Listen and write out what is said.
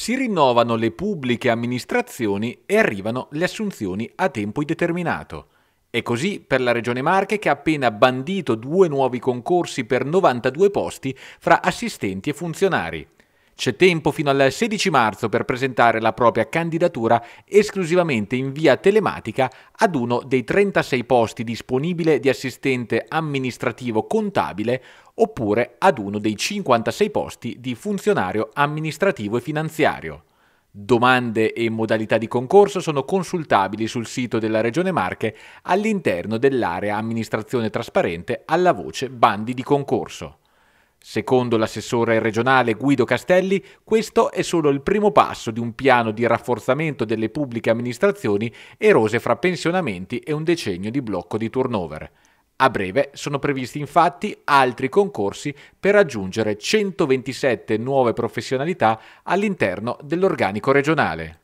si rinnovano le pubbliche amministrazioni e arrivano le assunzioni a tempo indeterminato. È così per la Regione Marche che ha appena bandito due nuovi concorsi per 92 posti fra assistenti e funzionari. C'è tempo fino al 16 marzo per presentare la propria candidatura esclusivamente in via telematica ad uno dei 36 posti disponibili di assistente amministrativo contabile oppure ad uno dei 56 posti di funzionario amministrativo e finanziario. Domande e modalità di concorso sono consultabili sul sito della Regione Marche all'interno dell'area amministrazione trasparente alla voce bandi di concorso. Secondo l'assessore regionale Guido Castelli, questo è solo il primo passo di un piano di rafforzamento delle pubbliche amministrazioni erose fra pensionamenti e un decennio di blocco di turnover. A breve sono previsti infatti altri concorsi per aggiungere 127 nuove professionalità all'interno dell'organico regionale.